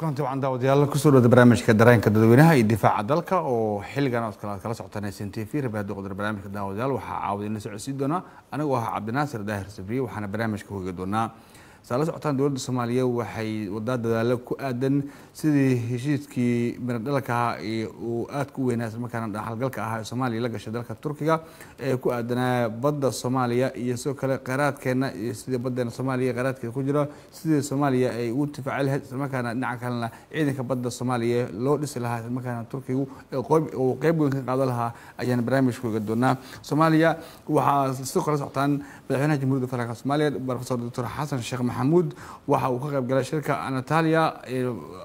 kulanti waxaan daawadayaal kusoo dhowda barnaamijka dareenka dadweynaha iyo difaaca dalka oo xilligan ood aad kala socotaan heysan t v rabaada qodar barnaamijka daawadayaal waxaa caawaday inla socodsiin doonaa anigu ah cabdinaasir daahir sabriye waxaana barnaamijka hoogi doonaa saala socotaan dowladda soomaaliya waxay wadaa dadaalo ku aadan sidii heshiidkii miradhalka uu aada ku weynaasa markaana dhaxalgalka ah ee soomaaliya la gashay dalka turkiga ee ku aadanaa badda soomaaliya iyo sidoo kale kheyraadkeena iyo sidii baddeena soomaaliya kheyraadkeeda ku jira sidii soomaaliya ay ugu tifaaci lahayd islamarkaana dhinaca kalena ciidanka badda soomaaliya loo dhisi lahaa islamarkaana turkigu uu qeyb weyn ka qaado lahaa ayaan barnaamijku iga doonaa soomaaliya waxaa si kala socotaan madaxweynaha jamhuiyadda federaalk soomaaliya profesor doctor xasan sheekh maxamuud waxa uu ka qayb galay shirka anatalia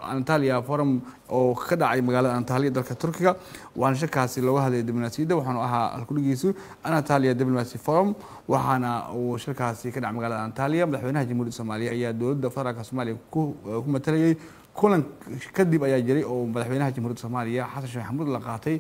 anatalia forum oo ka dhacay magaalada anatalia dalka turkiga waxaana shirkaasi looga hadlay diblomaasiyadda waxaanu ahaa halkuligiisu anatalia diplomacy forum waxaana uu shirkaasi ka dhacay magaalada anatalia madaxweynaha jamhuuriyadda soomaaliya ayaa dowladda federaalka soomaaliya ku matalayay kulan kadib ayaa jiray oo madaxweynaha jamhuuriyadda soomaaliya xasan sheekh maxamuud la qaatay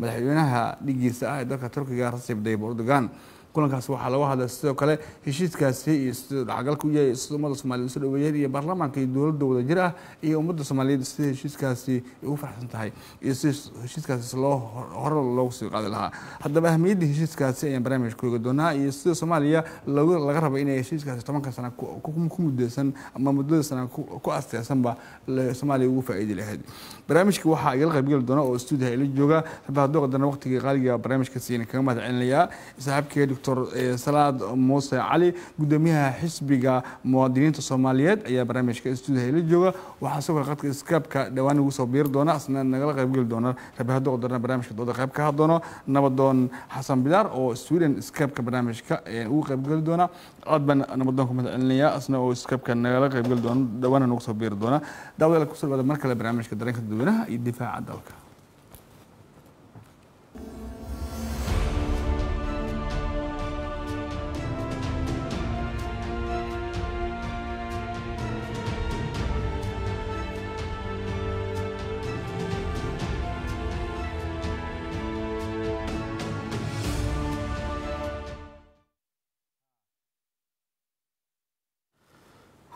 madaxweynaha dhigiisa ah ee dalka turkiga recep dayb erdogan kulankaas waxaa laga hadlay sidoo kale heshiiskaasi iyo siduu dhacagalku yahay ummada soomaaliyed isu dhaweeyeen iyo baarlamaanka iyo dowladda wadajir ah iyo ummadda soomaaliyeed sida heshiiskaasi ugu faraxsan tahay iyo sida heshiiskaasi loo hore loogu sii qaadi lahaa haddaba ahmiyadda heshiiskaasi ayaan barnaamijka ooga doonaa iyo sida soomaaliya laga rabo inay heshiiskaasi tobanka sana ku mudeysan ama muddada sana ku asteesanba soomaaliya ugu faa'iidi lahayd barnaamijka waxaa igala qaybgeli doona oo stuudiyaha ila jooga xibaadoqdana waqtigii qaaliga barnaamijkaasi kaga mahad celinayaa doctor eh, salaad muuse cali gudoomiyaha xisbiga muwaadiniinta soomaaliyeed ayaa barnaamijka stuudiha ila jooga waxaa sidoo kale qadka skypka dhowaan ugu soo biiri doona asna nagala qaybgeli doona rabiha doqdarna barnaamijka dooda qayb ka hadoono nabadoon xasan bidaar oo sweden skypka barnaamijka eh, ugu qaybgeli doona aad baan nabadoon ku mahadcelinaya asna oo skypka nagala qaybgeli doona dhawaana nagu soo biiri doona daawadayaal kusoo dhawaada mar kale barnaamijka dareenka dadweynaha iyo difaaca dalka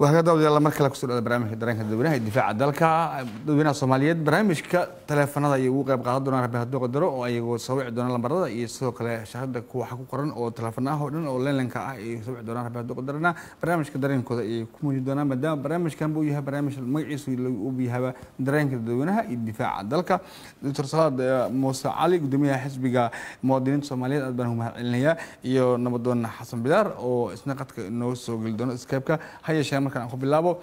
wadaawdyaal markale kuso dhada barnamijka dareenka dadweynaha ee difaaca dalka dadweynaha soomaaliyeed barnaamijka taleefanada ayay ugu qayb qaadan doonaan rabbi hadduu qadaro oo ayagoo soo wici doonaan lambarada iyo sidoo kale shahada waxa ku qoran oo taleefan ah oo dhan oo leenlanka ah ay soo wici doonaan rabbi hadduu qadarana barnaamijka dareenkooda ayay ku muujin doonaan maadaama barnaamijkan buu yahay barnaamij magaciisu uu yahaaba dareenka dadweynaha iyo difaaca dalka doctor salaad eh, muuse cali gudoomiyaha xisbiga muwaadiniinta soomaaliyeed aad baan u mahadcelinayaa iyo nabadoon xasan bidaar oo isna qadka inoo soo geli doona skype-ka ha yeeshee markaan ku bilaabo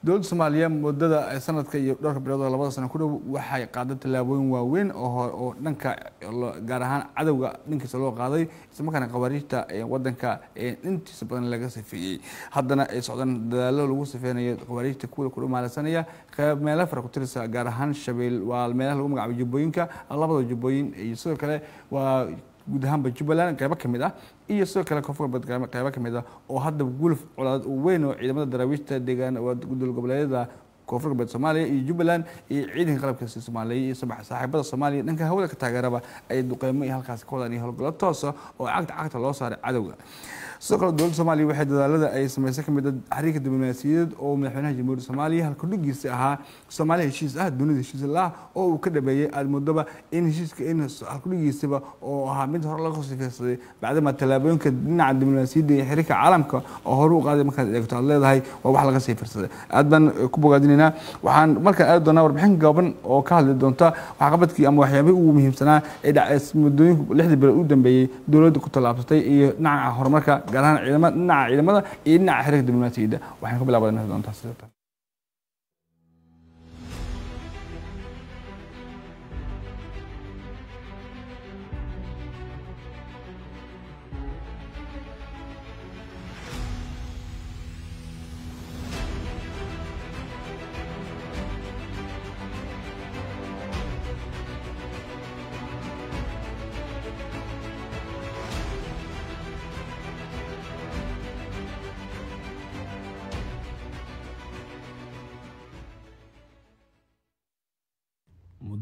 dowladda soomaaliya mudada sanadka iyo dhowrka biloodoo labada sano ku dhow waxay qaaday tallaabooyin waaweyn oo dhanka gaar ahaan cadowga dhankiisa loo qaaday islamarkaana khawaariijta wadanka intiisa badan laga safeeyey haddana ay socdaan dadaallo lagu safeynayo khawaariijta kuwa ku dhamaalasanaya meelo fara ku tirisa gaar ahaan shabeel waa meelaha lagu magacaabo jubbooyinka labada jubbooyin iyo sidoo kale waa guud ahaanba jubbaland qaybo ka mid ah iyo sidoo kale koonfurgoboleed qaybo ka mid ah oo haddaba guluf colaad uu weyn oo ciidamada daraawiishta deegaan dowla goboleedyada koonfur galbeed soomaaliya iyo jubbaland iyo ciidanka qalabka soomaaliya iyo saaxiibada soomaaliya dhanka hawada ka taageeraba ay duqeymo iyo halkaasi ka wadaan iyo howlgallo toosa ah oo cagta cagta loo saaray cadowga sidoo kale dowladda soomaliya waxay dadaalada ay samaysay kamid a ah xariirka diblomaasiyadeed oo madaxweynaha jamhuuriyadda soomaaliya halkudhigiisa ahaa soomaaliya heshiis ah dunida heshiis laah oo uu ka dhameeyey aada muddoba in heshiiska in halkudhigiisaba oo ahaa mid hore laga sifeysaday bacdama tallaabooyinka dhinaca diblomaasiyadda iyo xiriirka caalamka oo hore u qaaday markaad eegto aad leedahay waa wax laga sifirsaday aad baan ku bogaadinaynaa waxaan markaan aadi doonaa warbixin gaaban oo ka hadli doonta waxqabadkii ama waxyaabihii ugu muhiimsanaa ee muddooyinka lixdii bilo u dambeeyey dowladda ku tallaabsatay iyo dhinaca horumarka gaar ahaan ciidamada dhinaca ciidamada iyo dhinaca xiriirka diblomaasiyadda waxaan ku bilaabanaa doontaa sidoo kale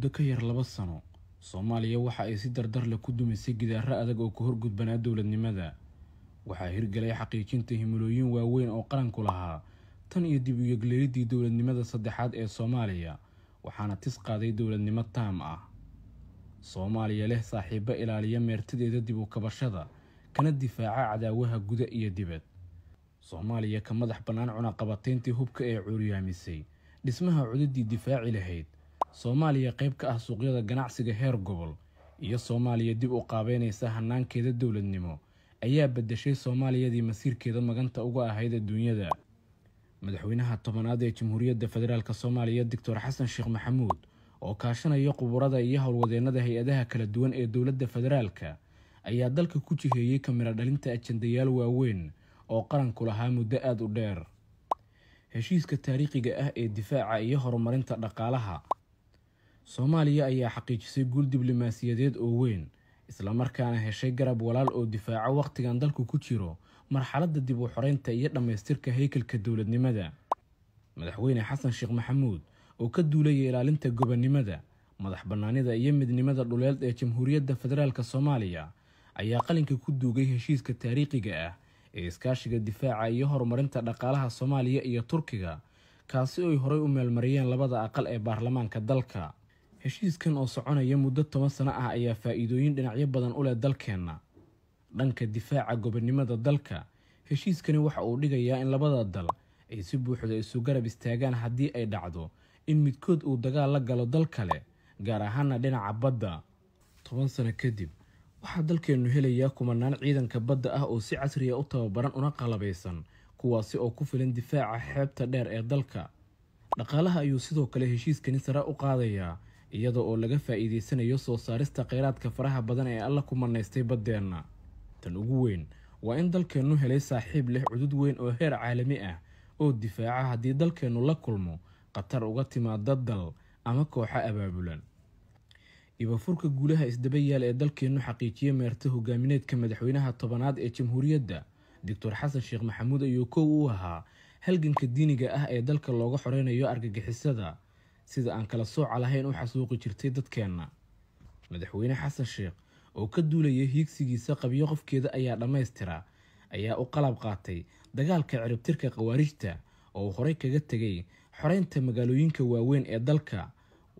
muddo ka yar laba sano soomaaliya waxa ay si dardarla ku dumisay gidaaro adag oo ka horgudbanaa dowladnimada waxaa hirgalay xaqiijinta himilooyin waaweyn oo qaranku lahaa tan iyo dib uyeegleelidii dowladnimada saddexaad ee soomaaliya waxaana tis qaaday dowladnimo taam ah soomaaliya leh saaxiibo ilaaliya meertadeeda dib u kabashada kana difaaca cadaawaha guda iyo dibad soomaaliya ka madax bannaan cunaqabateyntii hubka ee curyaamisay dhismaha cudadii difaaci lahayd soomaaliya qayb ka ah suuqyada ganacsiga heer gobol iyo soomaaliya dib u qaabeynaysa hannaankeeda dowladnimo ayaa bedeshay soomaaliyadii masiirkeeda maganta uga ahayd adduunyada madaxweynaha tobanaad ee jamhuuriyadda federaalk soomaaliya doctor xasan sheekh maxamuud oo kaashanaya quburada iyo howlwadeennada hay-adaha kala duwan ee dowladda federaalka ayaa dalka ku jiheeyey kamira dhalinta ajandayaal waaweyn oo qaranku lahaa muddo aada u dheer heshiiska taariikhiga ah ee difaaca iyo horumarinta dhaqaalaha soomaaliya ayaa xaqiijisay guul diblomaasiyadeed oo weyn islamarkaana heshay garab walaal oo difaaco wakhtigan dalku ku jiro marxaladda dib u xoreynta iyo dhammaystirka haykalka dowladnimada madaxweyne xasan sheekh maxamuud oo ka duulaya ilaalinta gobonnimada madax bannaanida iyo midnimada dhuleeld ee jamhuuriyadda federaalk soomaaliya ayaa qalinka ku duugay heshiiska taariikhiga ah ee iskaashiga difaaca iyo horumarinta dhaqaalaha soomaaliya iyo turkiga kaasi oy horay u meelmariyeen labada aqal ee baarlamaanka dalka heshiiskan oo soconaya muddo toban sano ah ayaa faa'iidooyin dhinacyo badan u leh dalkeenna dhanka difaaca gobonimada dalka heshiiskani waxa uu dhigayaa in labada dal ay si buuxda isu garab istaagaan haddii ay dhacdo in midkood uu dagaal la galo dal kale gaar ahaana dhinaca badda toban sano kadib waxaa dalkeennu helayaa kumanaan ciidanka badda ah oo si casriya u tababaran una qalabaysan kuwaasi oo ku filan difaaca xeebta dheer ee dalka dhaqaalaha ayuu sidoo kale heshiiskani sare u qaadayaa iyada oo laga faa'iideysanayo soo saarista kheyraadka faraha badan ee alla ku manaystay baddeenna tan ugu weyn waa in dalkeennu helay saaxiib leh cudud weyn oo heer caalami ah oo difaaca haddii dalkeennu la kulmo khatar uga timaada dal ama kooxo abaabulan ibafurka guulaha isdabayaal ee dalkeennu xaqiijiye meerta hogaamineedka madaxweynaha tobanaad ee jamhuuriyadda doctor xasan sheekh maxamuud ayuu kow u ahaa halganka diiniga ah ee dalka looga xoreynayo argagixisada sida aan kala sooca lahayn u xasuuqi jirtay dadkeenna madaxweyne xasan sheekh oo ka duulaya hiigsigiisa qabyo qofkeeda ayaa dhammaystira ayaa u qalab qaatay dagaalka ciribtirka khawaarijta oo uu horey kaga tegay xoreynta magaalooyinka waaweyn ee dalka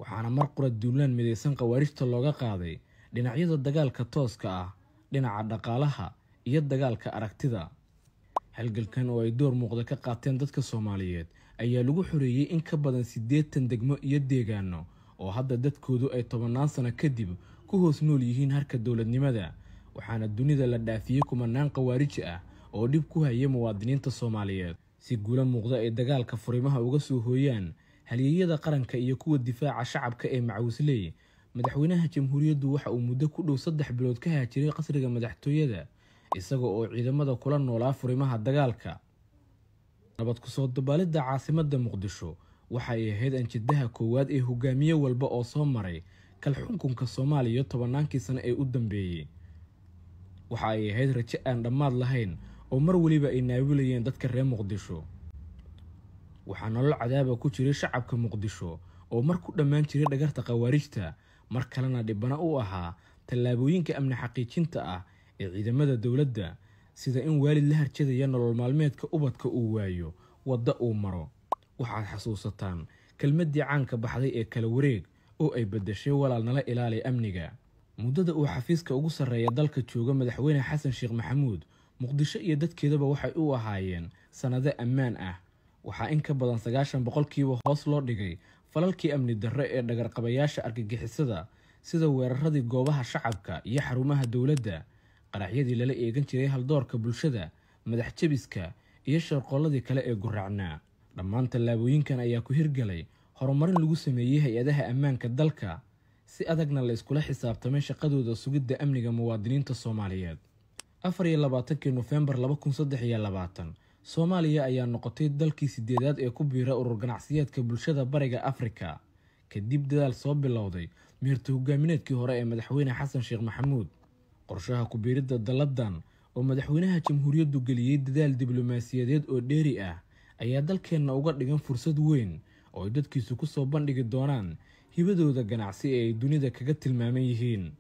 waxaana mar qura duulaan midaysan khawaarijta looga qaaday dhinacyada dagaalka tooska ah dhinaca dhaqaalaha iyo dagaalka aragtida halgalkan oo ay door muuqda ka qaateen dadka soomaaliyeed ayaa lagu xoreeyey in ka badan siddeetan degmo iyo deegaano oo hadda dadkoodu ay tobannaan sano kadib ku hoos nool yihiin harka dowladnimada waxaana dunida la dhaafiyey kumanaan khawaariji ah oo dhib ku haya muwaadiniinta soomaaliyeed si guula muuqda ay dagaalka furimaha uga soo hooyaan halyeeyada qaranka iyo kuwa difaaca shacabka ee macawisley madaxweynaha jamhuuriyaddu waxa uu muddo ku dhow saddex bilood ka haajiray qasriga madaxtooyada isaga oo ciidamada kula noolaa furimaha dagaalka nabad ku soo dabaalidda caasimada muqdisho waxa ay ahayd anjadaha koowaad ee hogaamiye walba oo soo maray kal xukunka soomaaliya tobannaankii sano ee u dambeeyey waxa ay ahayd rajo aan dhammaad lahayn oo mar weliba ay naabulayeen dadka reer muqdisho waxaa nolol cadaaba ku jiray shacabka muqdisho oo mar ku dhammaan jiray dhagarta khawaarijta mar kalena dhibana u ahaa tallaabooyinka amni xaqiijinta ah ee ciidamada dowladda sida in waalid la harjadaya nolol maalmeedka ubadka uu waayo wadda uu maro waxaad xasuusataan kelmaddii caanka baxday ee kala wareeg oo ay beddeshay nala ilaalay amniga muddada uu xafiiska ugu sarreeya dalka jooga madaxweyne xasan sheekh maxamuud muqdisho iyo dadkeedaba waxay u ahaayeen sannado ammaan ah waxaa in ka badan sagaashan boqolkiiba hoos loo dhigay falalkii amni darro ee dhagarqabayaasha argagixisada sida weeraradii goobaha shacabka iyo xarumaha dowladda qaraxyadii lala eegan jiray haldoorka bulshada madax jebiska iyo sharqoolladii kale ee guracnaa dhammaan tallaabooyinkan ayaa ku hirgalay horumarin lagu sameeyey hay-adaha ammaanka dalka si adagna la iskula xisaabtamay shaqadooda sugidda amniga muwaadiniinta soomaaliyeed afar iyo labaatankii nofembar laba kun saddex iyo labaatan soomaaliya ayaa noqotay dalkii sideedaad ee ku biira urur ganacsiyeedka bulshada bariga afrika kadib dadaal soo bilowday meerta hogaamineedkii hore ee madaxweyne xasan sheekh maxamuud qorshaha ku-biiridda dalladan oo madaxweynaha jamhuuriyaddu geliyey dadaal diblomaasiyadeed oo dheeri ah ayaa dalkeenna uga dhigan fursad weyn oo ay dadkiisu ku soo bandhigi doonaan hibadooda ganacsi ee ay dunida kaga tilmaaman yihiin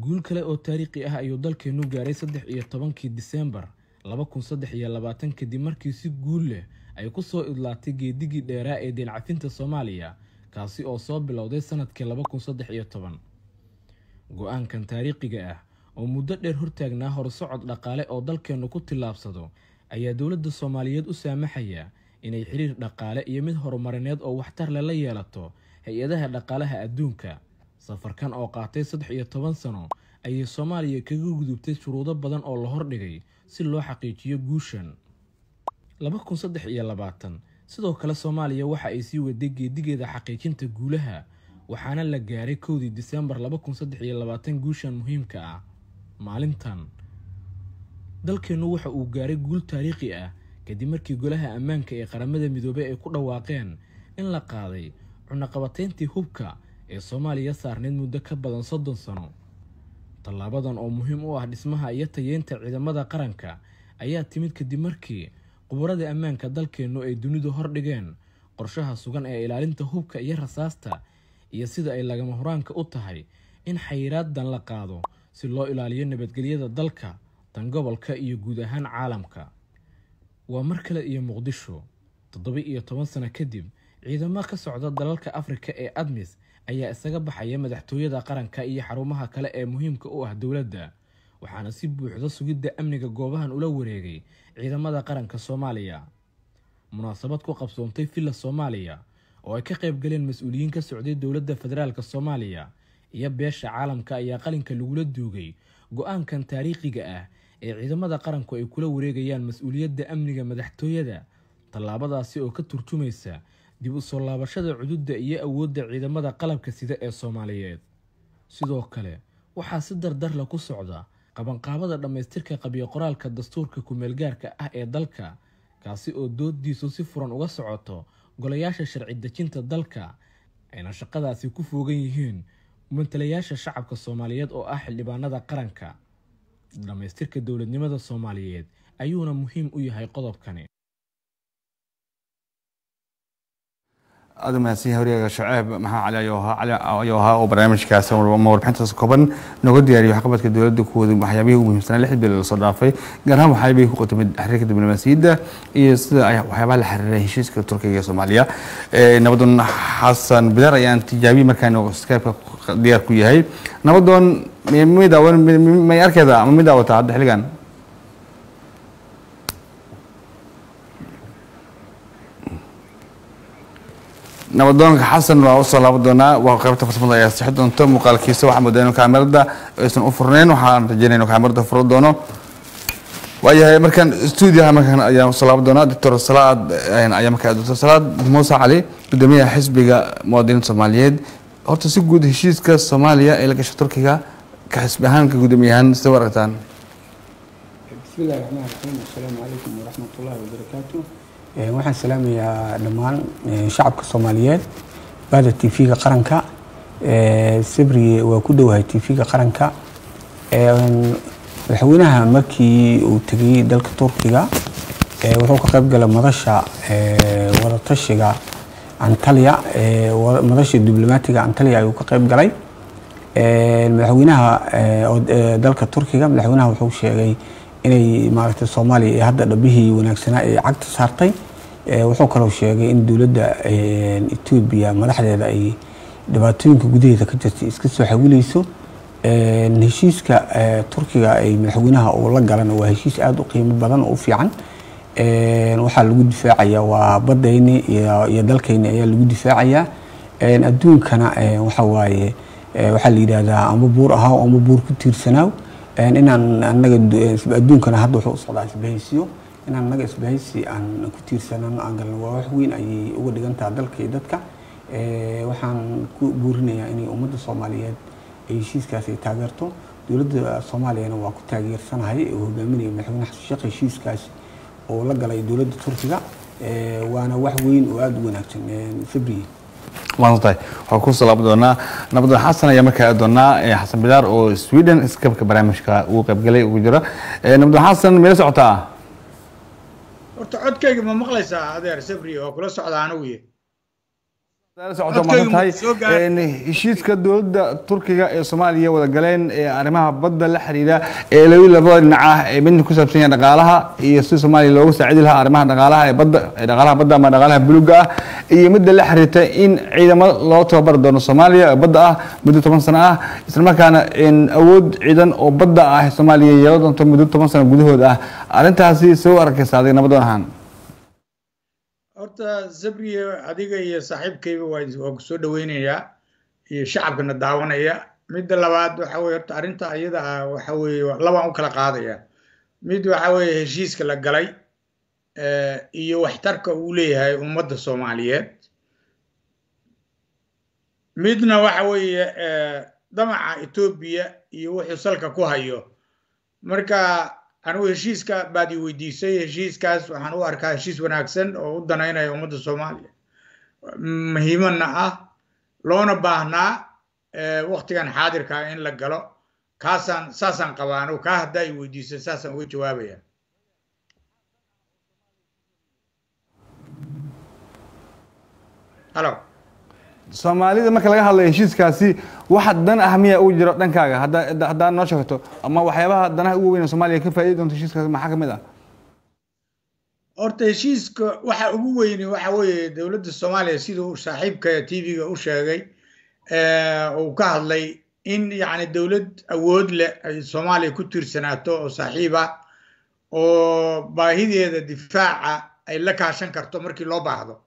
guul kale oo taariikhi ah ayuu dalkeennu gaaray saddex iyo tobankii diseembar laba kun saddex iyo labaatan kadib markii si guul leh ay ku soo idlaatay geedigii dheeraa ee deencafinta soomaaliya kaasi oo soo bilowday sanadkii laba kun saddex iyo toban go taariikhiga ah oo muddo dheer hortaagnaa horusocod dhaqaale oo dalkeennu ku tillaabsado ayaa dowladda soomaaliyeed u saamaxaya inay xiriir dhaqaale iyo mid horumarineed oo waxtarle la yeelato hay-adaha dhaqaalaha adduunka safarkan oo qaatay saddex iyo toban sano ayay soomaaliya kaga gudubtay shuruudo badan oo la hordhigay si loo xaqiijiyo guushan sidoo kale soomaaliya waxa ay sii waday geedigeeda xaqiijinta guulaha waxaana la gaaray kowdii disembar guushan muhiimka ah maalintan dalkeennu waxa uu gaaray guul taariikhi ah kadib markii golaha ammaanka ee qaramada midoobey ay ku dhawaaqeen in la qaaday cunaqabatayntii hubka ee soomaaliya saarnayd muddo ka badan soddon sano tallaabadan oo muhiim u ah dhismaha iyo tayeynta ciidamada qaranka ayaa timid kadib markii qubarada ammaanka dalkeennu ay dunidu hordhigeen qorshaha sugan ee ilaalinta hubka iyo rasaasta iyo sida ay lagama horaanka u tahay in xayiraaddan la qaado si loo ilaaliyo nabadgelyada dalka dangobolka iyo guud ahaan caalamka waa mar kale iyo muqdisho toddoba iyo toban sano kadib ciidamo ka socda dalalka afrika ee admis ayaa isaga baxaya madaxtooyada qaranka iyo xarumaha kale ee muhiimka u ah dowladda waxaana si buuxda sugidda amniga goobahan ula wareegay ciidamada qaranka soomaaliya munaasabad ku qabsoontay filla soomaaliya oo ay ka qayb galeen mas-uuliyiin ka socday dowladda federaalk soomaaliya iyo beesha caalamka ayaa qalinka lagula duugay go-aankan taariikhiga ah ee ciidamada qaranku ay kula wareegayaan mas-uuliyadda amniga madaxtooyada tallaabadaasi oo ka turjumaysa dib u soo laabashada cududda iyo awoodda ciidamada qalabka sida ee soomaaliyeed sidoo kale waxaa si dardarla ku socda qabanqaabada dhammaystirka qabyo-qoraalka dastuurka ku-meelgaarka ah ee dalka kaasi oo doodiisu si furan uga socoto golayaasha sharci dejinta dalka ayna shaqadaasi ku foogan yihiin matalayaasha shacabka soomaaliyeed oo ah xildhibaanada qaranka dhammaystirka dowladnimada soomaaliyeed ayuuna muhiim u yahay qodobkani aada mahadsanyahay waryaga shaceeb maxaa cali ayuu ahaa oo barnaamijkaas ama warbixintaas kooban nooga diyaariyo waxqabadka dowladda kuwooda waxyaabihii ugu muhiimsanaa lix bil lasoo dhaafay gaar ahaan waxyaabihii ku qatamid xiriirka diblomaasiyadda iyo sida waxyaabaha la xiriira heshiiska turkiga iyo soomaaliya eh, nabadan xasan bidaar ayaan tijaabiye markaan skype-ka diyaar ku yahay nabadoon may arkeeda ama mid hadda xilligan nabadoonka xasan waa usoo laabo doonaa waa qaybta farsamada ayaa sixi doonto muuqaalkiisa waxaa moodaa inu aysan u furnayn waxaan rajeynay inu furo doono waayahay markaan stuudiyaha markaan ayaan usoo laabo doonaa doctor salaad ayaa markaa doctor salaad muuse cali guddoomiyaha xisbiga muwaadiniinta soomaaliyeed horta si guud heshiiska soomaaliya ee la gasho turkiga kaxisbi ahaanka guddoomiye ahaan sida u aragtaan bismillahi raxmaan raxiim assalaamu calaykum ullahi wabarakaatu eh, waxaan salaamayaa dhammaan eh, shacabka soomaaliyeed baada t v-ga qaranka eh, sabri waa ku dhowahay t v-ga qaranka madaxweynaha markii uu tegay dalka turkiga wuxuu ka qeyb galay madasha wadatashiga antalya madasha diblomaatiga antalya ayuu ka qeyb galay madaxweynaha dalka turkiga madaxweynaha wuxuu sheegay inay maaragtay soomaaliya hadda dhabihii wanaagsanaa ee cagta saartay wuxuu kaloo sheegay in dowladda etoobiya madaxdeeda ay dhibaatooyinka gudaheeda ka jirtay iska soo xawilayso heshiiska turkiga ay madaxweynaha uu la galan waa heshiis aada u qiimo badan oo u fiican waxaa lagu difaacaya waa badayni iyo dalkayni ayaa lagu difaacaya adduunkana waxawaaye waxaa la yidhaahdaa amba buur ahaaw amba buur ku tiirsanaaw inaan anaga adduunkana hadda wuxuu usocdaa isbahaysiyo inaan anaga isbahaysi aan ku tiirsanano aan galno waa wax weyn ayay uga dhigantaha dalka iyo dadka waxaan ku buurinayaa inay ummadda soomaaliyeed ay heshiiskaas taageerto dowladda soomaaliyana waa ku taageersanahay oo hogaaminaya madaxweyne xasan sheekh heshiiskaas oo la galay dowladda turkiga waana wax weyn oo aada u wanaagsan febri maasantay waxaan ku salaami doonaa nabadon xasan ayaa markaa doonaa xasan bidaar oo sweden iskabka barnaamijka uu qaybgalay ugu jira nabadon xasan meela socotaa horta codkayga ma maqlaysaa adeer sabri oo kula socda anigu heshiiska dowladda turkiga ee soomaaliya wadagaleen ee arrimaha badda la xiriira ee loi labada dhinac ah ee midna ku saabsan yahay dhaqaalaha iyo sida soomaaliya loogu saacidi lahaa arrimaha dhaqaalaha ee badda dhaqaalaha badda ama dhaqaalaha buluga ah iyo midda la xiriirta in ciidamo loo tababari doono soomaaliya ee badda ah muddo toban sano ah islamarkaana awood ciidan oo badda ah soomaaliya yeelo doonto muddo toban sano gudahood ah arrintaasi soo arkaysa adig nabadon ahaan horta zabriye adiga iyo saaxiibkayba waa kusoo dhaweynayaa iyo shacabkana daawanaya midda labaad waxa weye horta arrinta ayada ah waxa weye labaan u kala qaadaya mid waxa weye heshiiska la galay eh, iyo waxtarka uu leeyahay ummadda soomaaliyeed midna waxa weeye eh, damaca etoobiya iyo wuxuu salka ku hayo marka anuu heshiiska baad i weydiisay heshiiskaas waxaan u arkaa heshiis wanaagsan oo u danaynaya ummadda soomaaliya muhiimana ah loona baahnaa waktigan xaadirkaa ah in la galo kaasaan saasaan qabaa anugu kaa haddaa i weydiisay saasaan uga jawaabaya halo soomaalida marka laga hadlayo heshiiskaasi waxa dan ah miya uu jiro dhankaaga haddaad noo sheegto ama waxyaabaha danaha ugu weyn soomaaliya ka faa'iidi doonto heshiiskaasi maxaa ka mid ah horta heshiiska waxa ugu weyni waxa weeye dowladda soomaaliya sida uu saaxiibka tv-ga u sheegay uu ka hadlay in yacni dowlad awood leh ay soomaaliya ku tiirsanaato oo saaxiib ah oo baahideeda difaaca ay la kaashan karto markii loo baahdo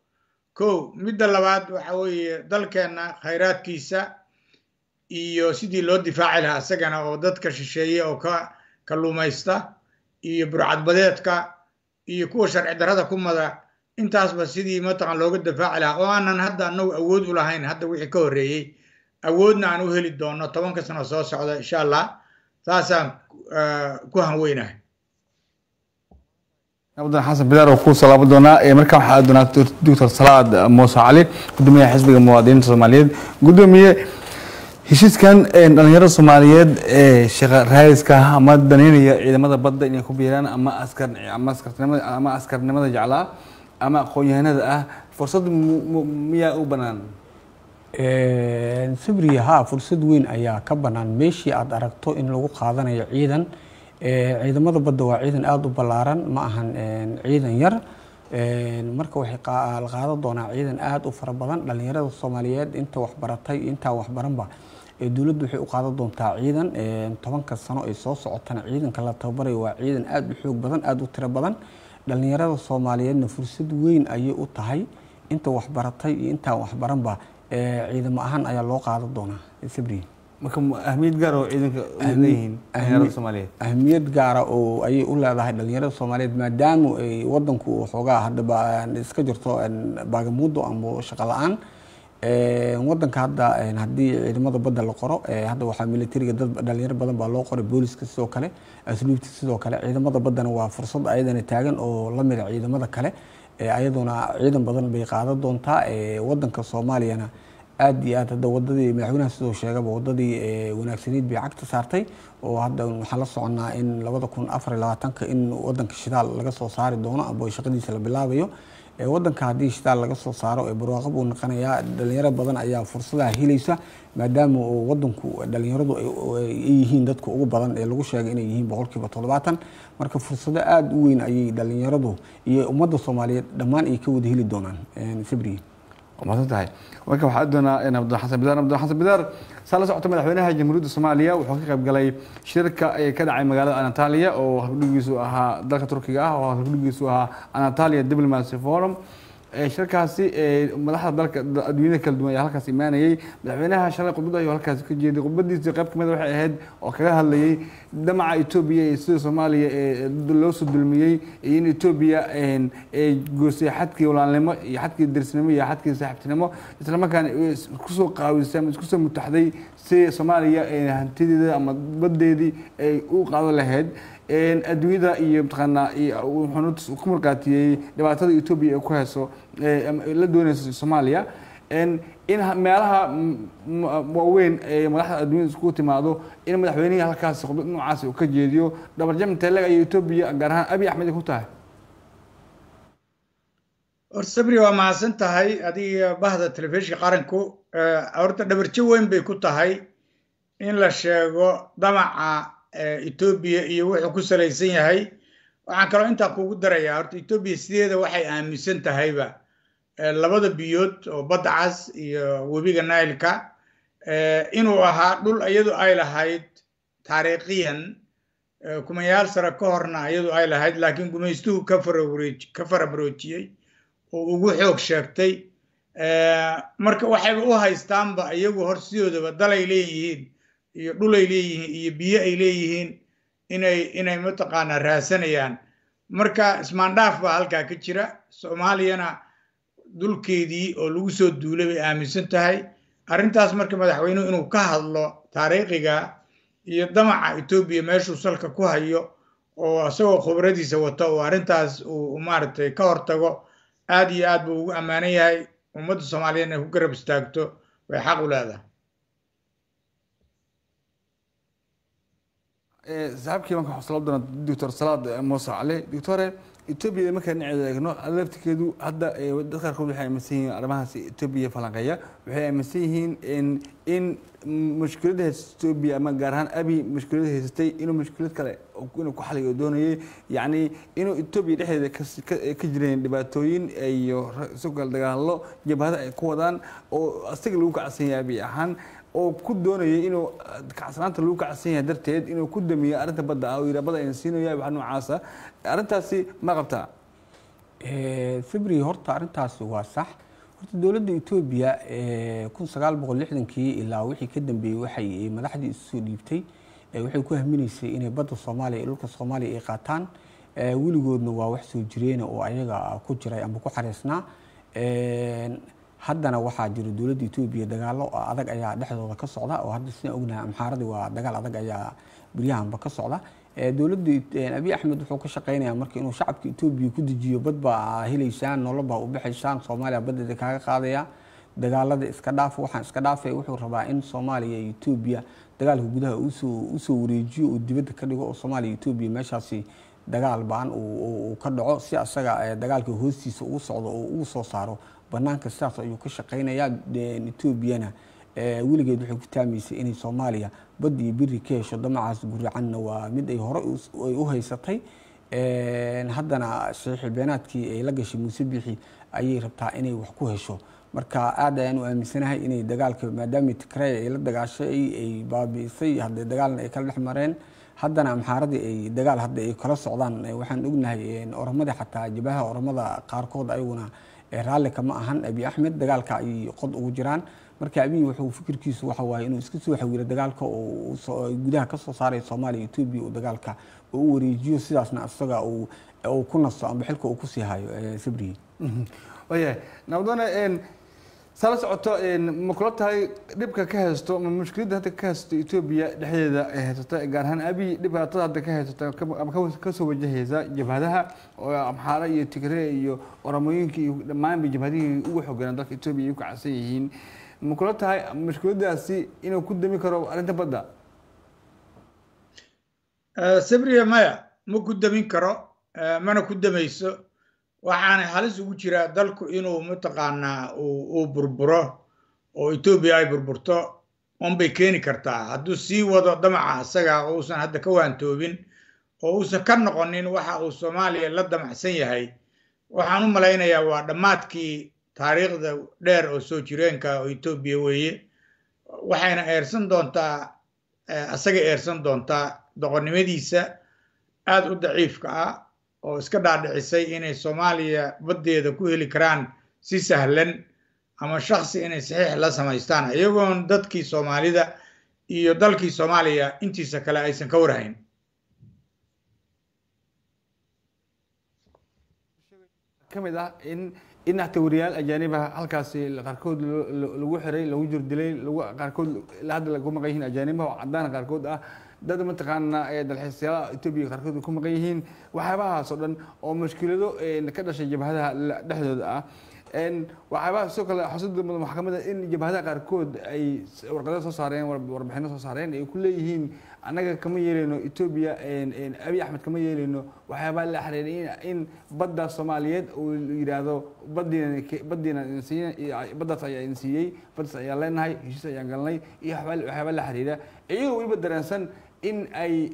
ko midda labaad waxa weeye dalkeenna khayraadkiisa iyo sidii loo difaaci lahaa isagana oo dadka shisheeye oo ka kalluumaysta iyo burcadbadeedka iyo kuwa sharci darrada ku mada intaasba sidii mataqan looga difaaci lahaa oo aanan hadda annagu awood u lahayn hadda wixii ka horreeyey awoodna aan u heli doonno tobanka sano soo socda insha allah taasaan ku hanweynahay muddan xasan bidaar oo ku salaamo doonaa markaan waxaa doonaa doctor salaad ah, muuse cali gudoomiyaha xisbiga muwaadiniinta soomaaliyeed gudoomiye heshiiskan dhallinyarada soomaaliyeed ee sheekha raadiska ama daneynaya ciidamada badda inay ku biiraan ama askar ama askarnimada ama askarnimada jeclaa ama aqoon-yahanada ah fursad miyaa u bannaan sabriya haa fursad weyn ayaa ka bannaan meeshii aada aragto in lagu qaadanayo ciidan Eh, ciidamada badda waa ciidan aada u ballaaran ma ahan eh, ciidan yar eh, marka waxay qaadan doonaa ciidan aada u fara badan dhallinyarada soomaaliyeed inta waxbaratay intaa waxbaranba dowladdu waxay u qaadan doontaa ciidan tobanka sano ay soo socotana ciidanka la tababarayo waa ciidan aada u xoog badan aada u tiro badan dhallinyarada soomaaliyeedna fursad weyn ayay u tahay inta waxbaratay iyo intaa waxbaranba ciidamo ahaan ayaa loo qaadan doonaa sabriin markaahmiyad gaaro ciidanka leeyihiin dhalinyarada soomaaliyeed ahmiyad gaara oo ayay u leedahay dhalinyarada soomaaliyeed maadaama ay wadanku xoogaa hadhaba iska jirto baagamudo ama shaqo la-aan wadanka hadda haddii ciidamada badda la qoro hadda waxaa militariga dad dhalinyaro badan baa loo qoray booliska sidoo kale asluubta sidoo kale ciidamada baddana waa fursad ayadana taagan oo la mida ah ciidamada kale ayaduna ciidan badan bay qaadan doontaa wadanka soomaaliyana aad iyo aad hadda wadadii madaxweynaha sidoo sheegaba wadadii eh, wanaagsaniid bay cagta saartay oo hadda waxaan la soconaa in labada kun afar iyo labaatanka in wadanka shidaal laga soo saari doono amba shaqadiisa la bilaabayo eh, wadanka haddii shidaal laga soo saaro barwaaqo buu noqonayaa dhalinyaro badan ayaa fursadaha helaysa maadaama uu wadanku dhalinyaradu yihiin dadka ugu badan ee lagu sheegay inay yihiin boqolkiiba toddobaatan marka fursado aada u weyn ayay dhalinyaradu iyo ummadda soomaaliyeed dhammaan ay ka wada heli doonaan eh, sabri maadsantahay marka waxaa doonaa abdul xasan bidaar abdul bidaar saa la socota madaxweynaha jamhuuriyadda soomaaliya wuxuu ka qayb galay shirka ka dhacay magaalada anataliya oo habdhigiisu ahaa dalka turkiga ah oo habdhigiisu ahaa anataliya diplomacy forum Eh, shirkaasi eh, madaxda dalka adduunyada kala duwan ayaa halkaas imaanayay madaxweynaha shalay khudbadda ayuu halkaasi ka jeeday khudbadiisii qayb kamida ah waxay ahayd oo kaga hadlayay damaca etoobiya iyo sida soomaaliya ee eh, loosoo dulmiyey iyo in etoobiya ay goosay xadkii walaalnimo iyo xadkii dersnimo iyo xadkii saaxiibtinimo islamarkaana iskusoo qaawisay ama iskusoo mutaxday si soomaaliya hantideeda ama badeedii ay u qaadan lahayd adduunyada iyo mataqaana wuxuuna ku markaatiyey dhibaatada ethoobiya ee ku hayso eh, la doonaysa soomaaliya in meelaha waaweyn ee madaxda adduunyada isku timaado in madaxweynihii halkaas khudbad noocaas uu ka jeediyo dhabarja dhabarjamtelega iyo etoobiya gaar ahaan abiy axmed ku tahay hor sabri waa mahadsan tahay adiga bahda telefishinka qaranku eh, horta dhabarjo weyn bay ku tahay in la sheego damaca etoobiya iyo wuxuu ku salaysan yahay waxaan kaloo intaa kugu darayaa horta etoobiya sideeda waxay aaminsan tahayba labada biyood oo badda cas iyo webiga nailka inuu ahaa dhul iyadu ay lahayd taariikhiyan kumayaal sare ka horna iyadu ay lahayd laakiin gumaystuhu ka farabaroojiyey oo ugu xoog sheegtay marka waxayba u haystaanba iyagu hor sidoodaba dalay leeyihiin iyo dhul ay leeyihiin iyo biyo ay leeyihiin inay inay mataqaanaa raasanayaan marka ismaandhaaf baa halkaa ka jira soomaaliyana dhulkeedii oo lagu soo duulay bay aaminsan tahay arrintaas marka madaxweynuhu inuu ka hadlo taariikhiga iyo damaca etoobiya meeshuu salka ku hayo oo isagoo khubradiisa wato oo arrintaas uu maaragtay ka hortago aad iyo aad buu ugu ammaanan yahay ummadda soomaaliyeed inay ku garab istaagto way xaq u leedahay saaxiibkiibanka xuslob doona doctor salaad muuse cali doctore etoobiya markaa dhinaceeda eegno laftigeedu hadda dadka qaarkood waxay aaminsan yihiin arrimahaasi etoobiya falanqeeya waxay aaminsan yihiin in mushkiladda haysata etoobiya ama gaar ahaan abi mushkiladda haysatay inuu mushkilad kale inuu ku xaliyo doonayay yacnii inuu etoobiya dhexdeeda ka jireen dhibaatooyin iyo isu kala dagaallo jabhada ay ku wadaan oo isaga lagu kacsan yahay abi ahaan oo ku doonayay inuu ah, kacsanaanta lagu kacsan yahay darteed inuu ku damiyo arrinta badda ah oo yidhaa badda ayaan siinaya wax noocaasa arrintaasi ma qabtaa febri horta arrintaas waa sax horta dowladda etoobiya kun sagaal boqol lixdankii ilaa wixii ka dambeeyey waxay madaxdii isu soo dhiibtay waxay ku haminaysay inay badda soomaaliya iyo dhulka soomaaliya ay qaataan weligoodna waa wax soo jireena oo ayaga ah, ku jiray ama ku xariisnaa haddana waxaa jira dowladda etoobiya dagaalo ah, adag ayaa dhexdooda ka socda oo hadda sidaan ognahay amxaaradii waa dagaal adag ayaa beryahanba ka socda dowladda abiy axmed wuxuu ka shaqeynaya marka inuu shacabka etoobiya ku dejiyo badba baa helaysaan nolol baa soomaaliya baddeeda kaaga qaadaya dagaalada iska dhaaf waxaan iska dhaafay wuxuu rabaa in soomaaliya iyo etoobiya dagaalka gudaha usoo usoo wareejiyo oo dibadda ka dhigo oo soomaaliya etoobiya meeshaasi dagaal baan an uu ka dhaco si asaga eh, dagaalka hoostiisa uu socdo oo uu soo saaro banaanka sidaas ayuu ka shaqaynayaa etoobiyana eh, weligeed waxay ku taamaysay inay soomaaliya bad iyo biri ka hesho damacaas guricanna waa mid ay hore ay u haysatay eh, haddana saxiixul ay la gashay muuse biixi ayay rabtaa inay wax ku hesho marka aad ayaan u aaminsanahay inay dagaalka maadaama tikraya ay la dagaashay ay baabiisay haddee dagaalna ay kala dhex mareen haddana amxaaradii ay dagaal hadda ay kala socdaan eh, waxaan ognahay eh, oromadii xataa jabaha oromada qaarkood ayaguna eh, raallika ma ahan abi axmed dagaalka ayay qod ugu jiraan marka abiy wuxuu fikirkiisu waxa waaye inuu iska soo xawiiro dagaalka gudaha ka soo saaray soomaaliya etoobiya uu dagaalka oo u wareejiyo sidaasna isaga uu ku naso amba xilka uu kusii hayo sabrihi waayahay nabadane saa la socoto eh, ma kula tahay dhibka ka haysto ma mushkilada hadda ka haysato etoobiya dhexdeeda ay haysato eh, gaar ahaan abiy dhibaatada hadda ka haysato haysata kasoo wajahaysa jabhadaha amxaare iyo tigre iyo oramooyinka iyo dhammaanba jabhadihii ugu xooganaa dalka etoobiya ay ku kacsan yihiin ma kula tahay mushkiladaasi inuu ku dami karo arrinta badda eh, sabriya maya ma ku damin karo mana ku damayso waxaana halis ugu jiraa dalku inuu mataqaanaa uu burburo oo etoobiya ay burburto unbay keeni kartaa hadduu sii wado damaca isaga uusan hadda ka waantoobin oo uusan ka noqonin waxa uu soomaaliya la damacsan yahay waxaan u malaynayaa waa dhammaadkii taariikhda dheer oo soo jireenka oo etoobiya weeye waxayna eersan doontaa isaga eh, eersan doontaa doqonnimadiisa aada u daciifka ah oo iska dhaadhicisay inay soomaaliya baddeeda ku heli karaan si sahlan ama shaksi inay saxiix la samaystaan iyagoon dadkii soomaalida iyo dalkii soomaaliya intiisa kale aysan ka warhayn ka mid ah in in hataa wariyaal ajaanibah halkaasi qaarkood lagu xiray lagu jirdilay lagu qaarkood hadda lagu maqan yihiin ajaanibah oo cadaan qaarkood ah dad mataqaana dalxiisyaalaha etoobiya qaarkood ku maqan yihiin waxyaabahaasoo dhan oo mushkilado ka dhashay jabhadaha dhexdooda ah waxyaabaha sidoo kale xusada mudan maxkamadda ah in jabhadaha qaarkood ay warqadada soo saareen warbixino soo saareen ay ku leeyihiin annaga kama yeelayno etoobiya abiy axmed kama yeelayno waxyaabaha la xiriiray in badda soomaaliyeed uu yidhaahdo baddiina baddaas ayaa idin siiyey baddaas ayaan leenahay heshiis ayaan galnay iyo waxyaaba la xiriira iyagoo weliba dareensan in ay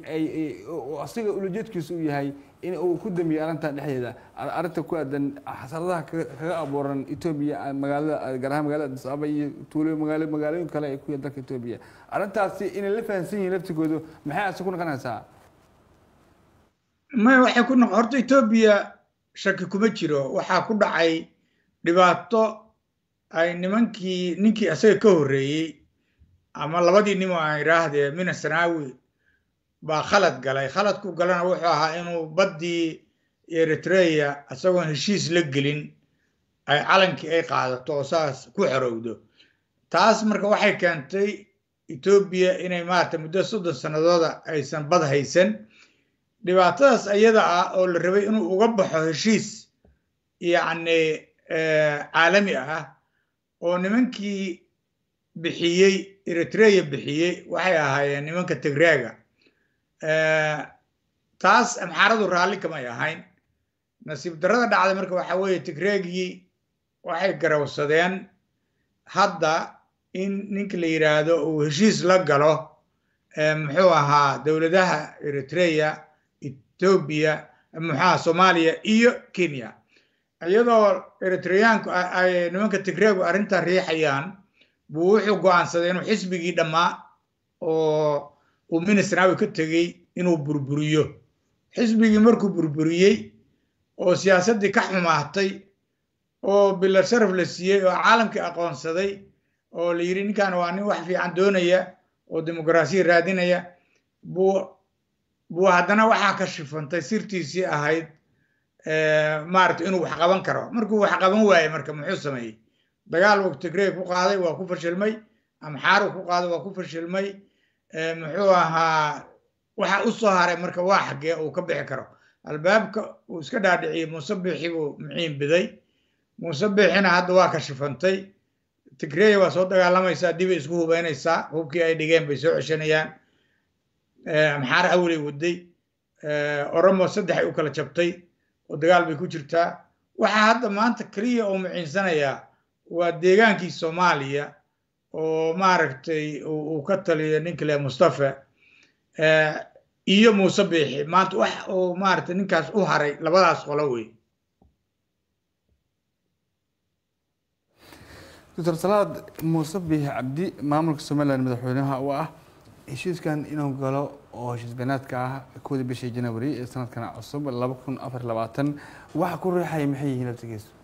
asiga ulajeedkiisu uu yahay in uu ku dambiyay arrintan dhexdeeda arrinta ku aadan xasaradaha kaga abuuran etoobiya ah, magaalada ah, gaar ahaan magalada addis ababa iyo tuulo magaalo magaalooyin kale ay ku yahan dalka etoobiya arrintaasi inay la fahamsan yihiin laftigoodu maxay asi ku noqonaysaa may waxay ku noqon horta etoobiya shaki kuma jiro waxaa ku dhacay dhibaato ay nimankii ninkii asaga ka horreeyey ama labadii nimo waa idhaahdee mina sanaawi baa khalad galay khaladku galana wuxuu ahaa inuu baddii eritreya isagoon heshiis la gelin ay calankii ay qaadato oo saas ku xorowdo taas marka waxay keentay etoobiya inay maarata muddo soddon sannadooda aysan bad haysan dhibaatadaas iyada ah oo la rabay inuu uga baxo heshiis yacni eh, caalami ah oo nimankii bixiyey eritreya bixiyey waxay ahaayeen nimanka tigreega Eh, taas amxaaradu raalli kamay ahayn nasiib darrada dhacday marka waxa weeye tigreegii waxay garowsadeen hadda in ninka la yidhaahdo uu heshiis la galo eh, muxuu ahaa dowladaha eritreya etoobiya ahaa soomaaliya iyo kenya iyadoo eritreyaanku ay nimanka tigreegu arrinta riixayaan buu wuxuu go'aansaday inuu xisbigii dhammaa oo uu ministraawi ka tegey inuu burburiyo xisbigii markuu burburiyey oo siyaasaddii ka xumaatay oo bila sharaf la siiyey oo caalamkii aqoonsaday oo la yidhi ninkan waa nin wax fiican doonaya oo dimuqraasiya raadinaya buu buu haddana waxaa ka shifantay sirtiisii ahayd eh, maarata inuu wax qaban karo markuu wax qaban waayey marka muxuu sameeyey dagaal wuu ku qaaday waa ku fashilmay amxaaru ku qaaday waa ku fashilmay muxuu ahaa waxa u soo haray marka waa xaggee uu ka bixi karo albaabka uu iska dhaadhiciyey muusebixi buu muxiin biday muusebixina hadda waa ka shifantay tigreya waa soo dagaalamaysaa dibay isku hubaynaysaa hubkii ay dhigeen bay soo ceshanayaan amxaar awley waday eh, oromo saddex u kala jabtay oo dagaal bay ku jirtaa waxaa hadda maanta keliya oo muciinsanayaa waa deegaankii soomaaliya oo maaragtay uu ka taliyo ninkale mustafa eh, iyo muuse biixi maanta wax uu maaragtay ninkaas u haray labadaas qolo wey doctor salaad muuse biixi cabdi maamulka somalilan madaxweynaha u ah heshiiskan inuu galo oo heshiis beenaadka ah kowdii bishii janawari ee sanadkan cusub laba kun afar labaatan waxa ku riixaya maxay yihiin laftigiisu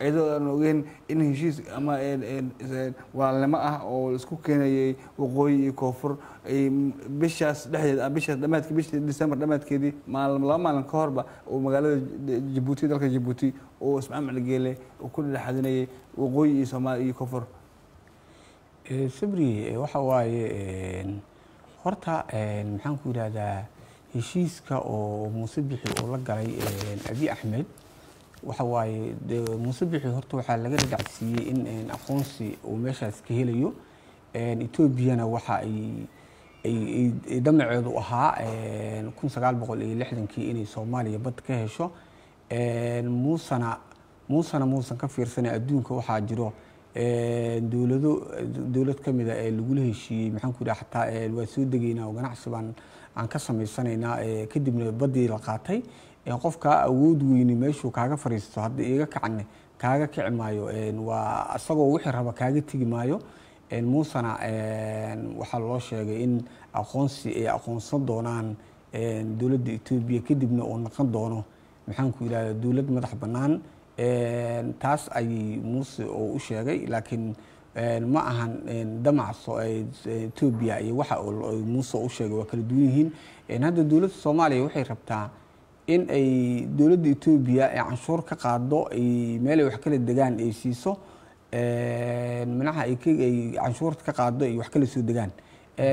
iyadoo aan ogeen in heshiis ama eh, eh, eh, walaalnimo ah oo isku keenayay waqooyi iyo koonfur bishaas dhexdeeda ah, bishaas dhamaadkii bisha december dhamaadkeedii maalin laba maalin ka horba oo magaalada jabuuti dalka jabuuti uu ismaciil macligeele uu ku dhexxadinayay waqooyi iyo soomaali iyo koonfur sabri waxa waaye horta maxaan ku yidhahdaa heshiiska oo muuse bixi oo la galay abi axmed waxawaaye muuse bixi horta waxaa laga dhadhacsiiyey in aqoonsi uu meeshaas ka helayo etoobiyana waxa ay damaceedu ahaa kun sagaal boqol iyo lixdankii inay soomaaliya bad ka hesho muusana muusana muusan ka fiirsana adduunka waxaa jiro dowlado dowlad ka mida ee lagula heshiiyey maxaanku ku idhaha xataa waa soo degaynaa oo ganacsi baan aan ka samaysanaynaa kadibna baddii la qaatay qof kaa awood weyni meeshuu kaaga fariisto hadda iga kacne kaaga kici maayo waa isagoo wixii raba kaaga tegi maayo muusena waxaa loo sheegay in aqoonsi ay aqoonsan doonaan dowladda etoobiya kadibna uu naqan doono maxaanku yidhahda dowlad madax banaan taas ayay muuse uu u sheegay laakiin ma ahan damaco etoobiya iyo waxa muuse u sheegay waa kala duwan yihiin hadda dowladda soomaaliya waxay rabtaa in ay dowladda etoobiya ay canshuur ka qaado ay meelay wax kala degaan ay siiso manaha ay canshuurta ka qaado ay wax kala soo degaan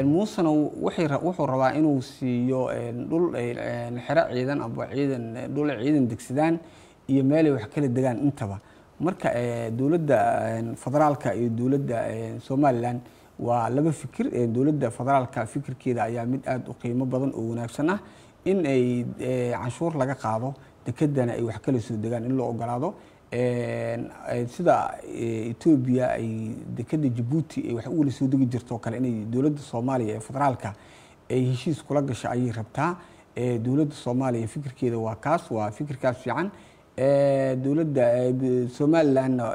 muusena wuxuu rabaa inuu siiyo dhul xero ciidan aba ciidan dhul ciidan degsadaan iyo meelay wax kala degaan intaba marka dowladda federaalka iyo dowladda somalilan waa laba fikir dowladda federaalka fikirkeeda ayaa mid aada u qiimo badan oo wanaagsan ah in ay eh, canshuur laga qaado dekedana ay wax kala soo degaan in loo ogolaado eh, sida eh, etoobiya ay dekeda jabuuti ay wax ugala soo degi jirto kale inay dowladda soomaaliya ee federaalka ay heshiis kula gasho ayay rabtaa dowladda soomaaliya fikirkeeda waa kaas waa fikirkaas fiican dowladda somalilandna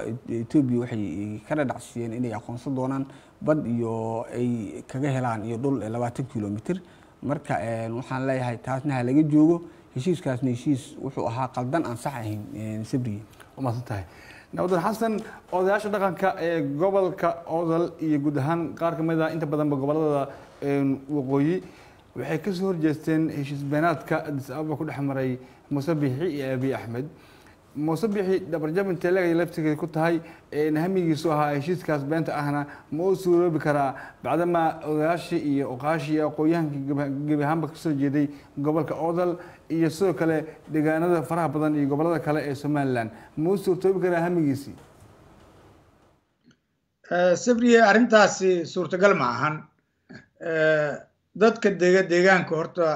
etoobiya waxay ka dhadhacsiiyeen inay aqoonsan doonaan bad iyo ay kaga helaan iyo dhul labaatan kilomitr marka eh, waxaan leeyahay taasna halaga joogo heshiiskaasna heshiis wuxuu ahaa qaldan aan sax ahayn eh, sabriye umaasan tahay nabadur xasan odayaasha dhaqanka ee gobolka odal iyo guud ahaan qaar kamid a ah inta badanba gobolada eh, waqooyi waxay kasoo horjeesteen heshiis beenaadka addis ababa ku dhex maray biixi iyo abiy axmed mosebixi dhabarjabintelega laftigeed ku tahay hamigiisu ahaa heshiiskaas beenta ahna ma uu suuroobi karaa bacdamaa odayaashii iyo oqaashii aqooyahanka gebi ahaanba kasoo jeeday gobolka odal iyo sidoo kale deegaanada faraha badan iyo gobolada kale ee somalilan ma u suurtoobi karaa hamigiisii eh, sabriye arrintaasi suurtagal ma ahan eh, dadka dega deegaanka horta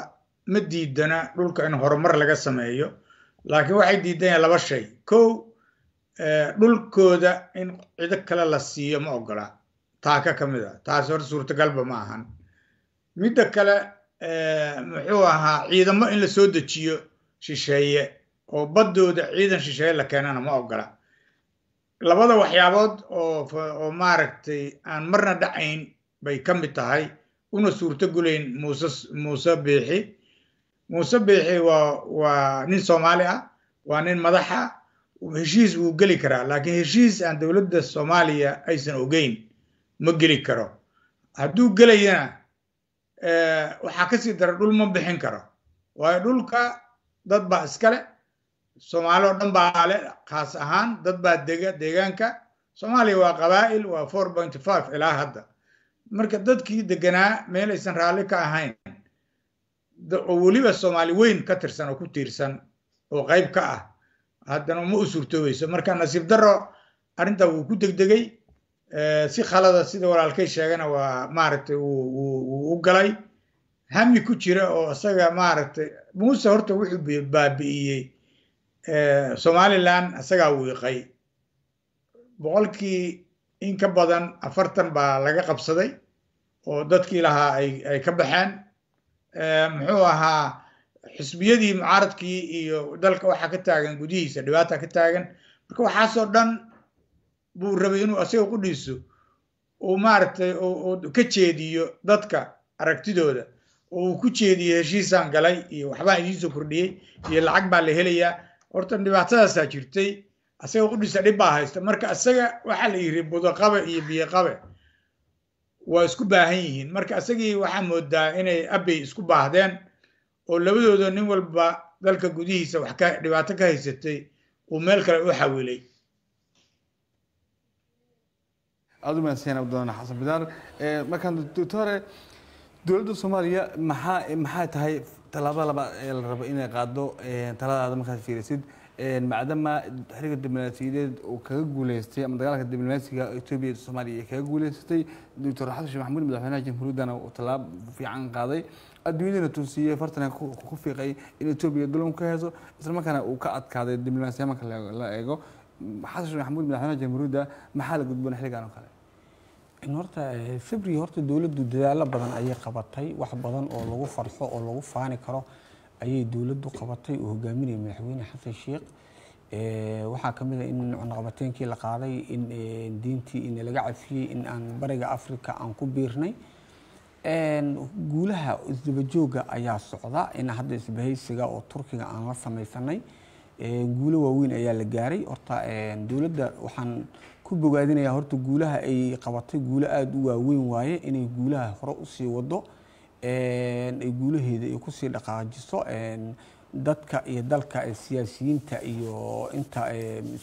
ma diidana dhulka in horumar laga sameeyo laakiin waxay diidayaan laba shay kow dhulkooda in cido kale la siiyo ma ogola taaka ka mid a ah. taasi horta suurtagalba ma ahan midda kale muxuu ahaa ciidamo in la soo dejiyo shisheeye oo baddooda ciidan shisheeye la keenana ma ogola labada waxyaabood oo maaragtay aan marna dhacayn bay ka mid tahay una suurto gulayn muuse muuse biixi muuse biixi waa waa nin soomaali ah waa nin madaxa heshiis wuu geli karaa laakiin heshiis aan dowladda soomaaliya aysan ogeyn ma geli karo hadduu gelayana eh, waxaa kasii dara dhul ma bixin karo waayo dhulka dad baa iskale soomaali oo dhan baa le khaas ahaan dad baa dega deegaanka soomaaliya waa qabaa'il waa four point five ilaa hadda marka dadkii deganaa meel aysan raalli ka ahayn oo weliba soomaali weyn ka tirsan oo ku tiirsan oo qayb ka ah haddana ma u suurtoobayso marka nasiib darro arrintaa wuu ku degdegay eh, si khalada sida walaalkay sheegana waa maaragtay wuu u galay hami ku jira oo isaga maaragtay muuse horta wuxuu baabi'iyey eh, somalilan isagaa wiiqay boqolkii in ka badan afartan baa laga qabsaday oo dadkii lahaa ay ka baxeen muxuu ahaa xisbiyadii mucaaradkii iyo dalka waxaa ka taagan gudihiisa dhibaata ka taagan marka waxaasoo dhan buu rabay inuu asaga qudhiiso uu maaragtay ka jeediyo dadka aragtidooda oo uu ku jeediyo heshiisaan galay iyo waxbaan idiinsoo kordhiyey iyo lacag baa la helayaa horta dhibaatadaasaa jirtay asaga qudhiisa dhib baa haysta marka isaga waxaa la yidhi budoqabe iyo biyoqabe waa isku baahan yihiin marka isagii waxaa moodaa inay abbey isku baahdeen oo labadooda nin walba dalka gudihiisa wax dhibaato ka haysatay uu meel kale u xawilay aada u mahadsan abdullaan xasan eh, bidaar markaan doctore eh, dowladda soomaaliya maxaa maxaa tahay tallaabada laba ee eh, la rabo inay qaado taladaada markaad fiirisid maadaama xiriirka diblomaasiyadeed uu kaga guuleystay ama dagaalka diblomaasiga etoobiya soomaaliya kaga guuleysatay doctor xasan sheekh maxamuud madaxweynaha jamhuuriyaddana uu tallaab fiican qaaday adduunyadana tuusiiyey fartana ku fiiqay in etoobiya dulan ka heeso islamarkaana uu ka adkaaday diblomaasiya marka la eego xasan sheekh maxamuud madaxweynaha jamhuuriyadda maxaa la gudboon xilligan oo kale horta eh, february horta dowladdu dadaalo badan ayay qabatay wax badan oo lagu farxo oo lagu faani karo ayay dowladdu qabatay uu hogaaminaya madaxweyne xasan sheikh waxaa ka mid a ah in cunaqabateenkii la qaaday in diintii in laga cafiyey in aan bariga africa aan ku biirnay guulaha isdabajooga ayaa socda in hadda isbahaysiga oo turkiga aan la samaysanay guulo waaweyn ayaa la gaaray horta dowladda waxaan ku bogaadinayaa horta guulaha ay qabatay guulo aada u waaweyn waaye inay guulaha hore usii wado ay guulaheeda ay kusii dhaqaajiso dadka iyo dalka siyaasiyiinta iyo inta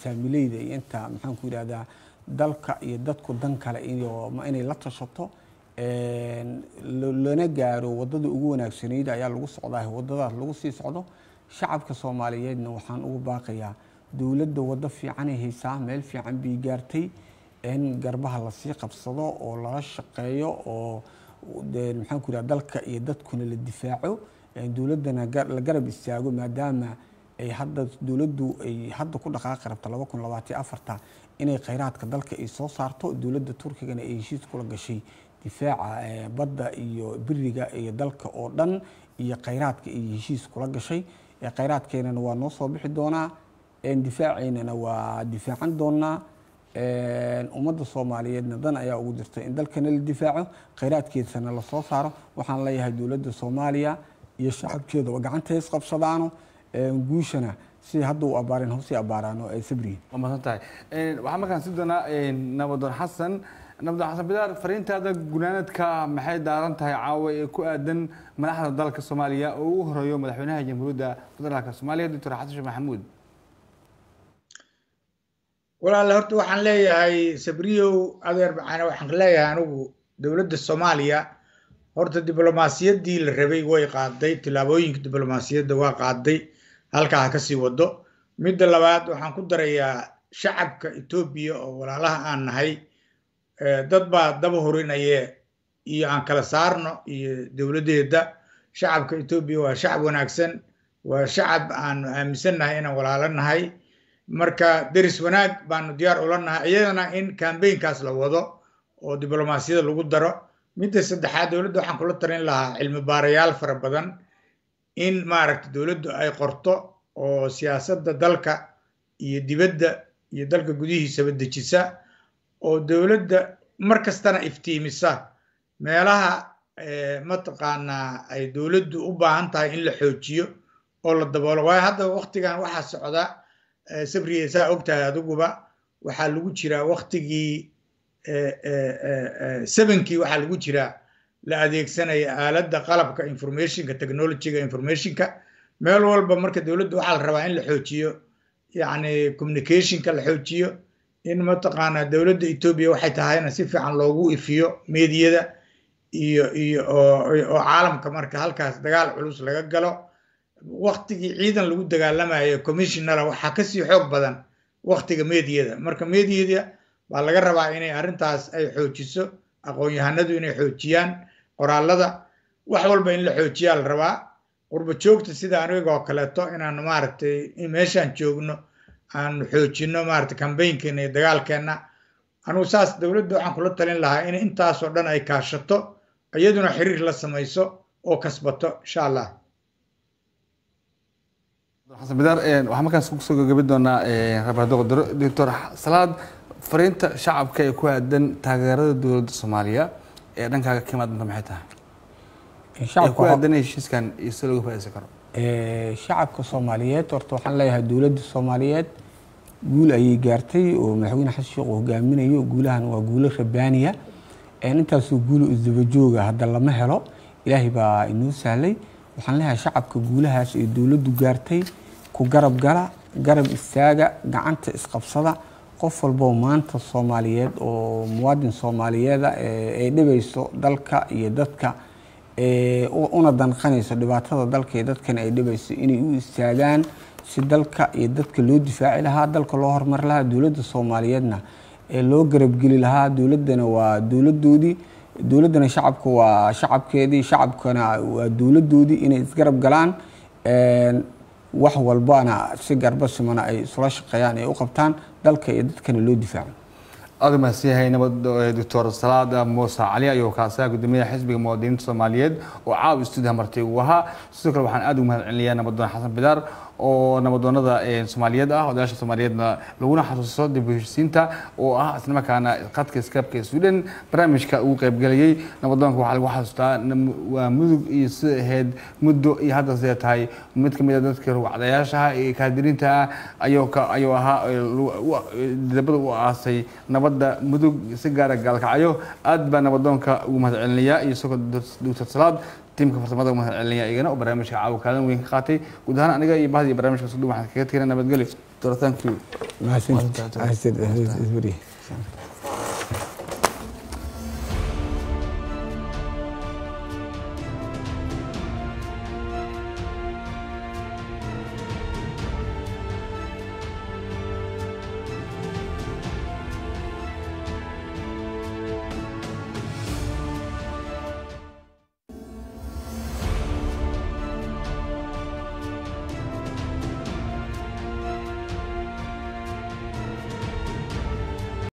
saamileyda iyo inta maxaan ku yidhahdaa dalka iyo dadku dan kale iyo inay la tashato lana gaaro wadada ugu wanaagsanayd ayaa lagu socdaa wadadaas lagu sii socdo shacabka soomaaliyeedna waxaan ugu baaqayaa dowladda waddo fiicanay haysaa meel fiican bay gaartay in garbaha lasii qabsado oo lala shaqeeyo oo maxaan ku iraha dalka iyo dadkuna la difaaco dowladdana la garab istaago maadaama ay hadda dowladdu ay hadda ku dhaqaaqi rabto laba kun labaatiyo afarta inay khayraadka dalka ay soo saarto dowladda turkigana ay heshiis kula gashay difaaca badda iyo biriga iyo dalka oo dhan iyo khayraadka iyo heshiis kula gashay khayraadkeenana waa noo soo bixi doonaa difaaceynana waa difaacan doonaa ummadda soomaaliyeedna dan ayaa ugu jirta in dalkana la difaaco khayraadkeedana lasoo saaro waxaan leeyahay dowladda soomaaliya iyo shacabkeedaba gacanta is qabsadaano guushana si hadda u abaareen hoosii abaaraano ay sabrihin waa masan tahay waxaa markaan si doonaa nabadoon xasan nabadoon xasan bidaar fariintaada gunaanadka maxay daaran tahay caawa ee ku aadan madaxda dalka soomaaliya oo ugu horeeyo madaxweynaha jamhuuriyadda federaalka soomaaliya doctor xasan sheekh maxamuud walaale horta waxaan leeyahay sabriyow adeer macane waxaan leeyahay anigu dowladda soomaaliya horta diblomaasiyaddii la rabay way qaaday tillaabooyinka diblomaasiyadda waa qaaday halkaa ha kasii wado midda labaad waxaan ku darayaa shacabka etoobiya oo walaalaha aan nahay dad baa daba horinaye iyo aan kala saarno iyo dowladeeda shacabka etoobiya waa shacab wanaagsan waa shacab aan nahay inaan walaalo nahay marka deris wanaag baanu diyaar ula nahay iyadana in cambaynkaas la wado oo diblomaasiyada lagu daro midda saddexaad dowladda waxaan kula tarin lahaa cilmi baarayaal fara badan in maaragta dowladdu ay qorto oo siyaasadda dalka iyo dibadda iyo dalka gudihiisaba dejisa oo dowladda mar kastana iftiimisa meelaha eh, mataqaanaa ay dowladdu u baahan tahay in la xoojiyo oo la daboolo waayo hadda waktigan waxaa socda Eh, sabriye saa ogtahay adiguba waxaa lagu jiraa waktigii eh, eh, sevenkii waxaa lagu jiraa la adeegsanaya aaladda qalabka informationka technologyga informationka meel walba marka dowladda waxaa la rabaa in la xoojiyo yani communicationka la xoojiyo in mataqaanaa dowladda etoobiya waxay tahayna si fiican loogu ifiyo mediyada iyo iyo oo caalamka marka halkaas dagaal culus laga galo waktigii ciidan lagu dagaalamayo commissionara waxaa kasii xoog badan waktiga meediyada marka mediada baa laga rabaa inay arrintaas ay xoojiso aqoon-yahanadu inay xoojiyaan qoraalada wax walba in la xoojiyaa la rabaa qurbo joogta sida anigoo kaleeto inaan maaragtay meeshaan joogno aan xoojino maaragtay kambaynkeena iyo dagaalkeenna anugu saas dowladda waxaan kula talin lahaa in intaasoo dhan ay kaashato iyaduna xiriir la samayso oo kasbato insha allah xasan bidaar eh, eh, fariinta shacabka ee ku aadan taageerada dowladda soomaaliya ee dhankaaga ka imaad doonta maxay tahay heshiiskan eh, iyo si looga faaisan karo shacabka soomaaliyeed horta waxaan leeyahay dowladda soomaaliyeed guul ayay gaartay oo madaxweyne xasan sheekh uu hogaaminayo guulahan waa guulo rabaaniya intaasoo guulo isdabajooga hadda lama helo ilaahay baa inoo sahlay waxaan leeyahay shacabka guulahaas ee dowladdu gaartay ku garab gala garab istaaga gacanta isqabsada qof walbo maanta soomaaliyeed oo muwaadin soomaaliyeeda eh, ay dhibayso dalka iyo dadka eh, una danqanayso dhibaatada dalka iyo dadkana ay dhibayso inay u istaagaan si dalka iyo dadka loo difaaci lahaa dalka loo horumari lahaa dowladda soomaaliyeedna ee eh, loo garabgeli lahaa dowladdana waa dowladoodii dowladana shacabka waa shacabkeedii shacabkana waa dowladoodii inay isgarab galaan wax walbana si garbo simana ay isula shaqeeyaan ay u qabtaan dalka iyo dadkana loo difaaco aad mahadsanyahay nabad eh, doctor salaad muuse cali ayuu kaasaa guddoomiyaha xisbiga muwaadiniinta soomaaliyeed oo caawa stuudiha marti ugu ahaa sidoo kale waxaan aad ugu mahad celinayaa nabadoon xasan bidaar oo nabadoonada soomaaliyeed ah odayaasha soomaaliyeedna laguna xasuuso dib u oo ah isla khadka qadka ee sweden barnaamijka ugu qaybgelayay nabadoonka waxaa lagu xasuustaa waa mudug iyo sida ahayd muddo iyo hadda sidee tahay mid ka mid a ah dadka rugcadayaashaha ee kaadiriinta ah ayuu ahaa dabada u aasay nabadda mudug si gaara ah gaalkacyo aad baa nabadoonka ugu mahad celinayaa iyo isagoo doctor salaad tiimka farsamada u mahad iyagana oo barnaamijka caawa kaalin weyn ka qaatay guud ahaan aniga iyo bahdii iyo barnaamijka sudhub waxaan kaga tegna nabadgelyo dooritaanku mahadsanid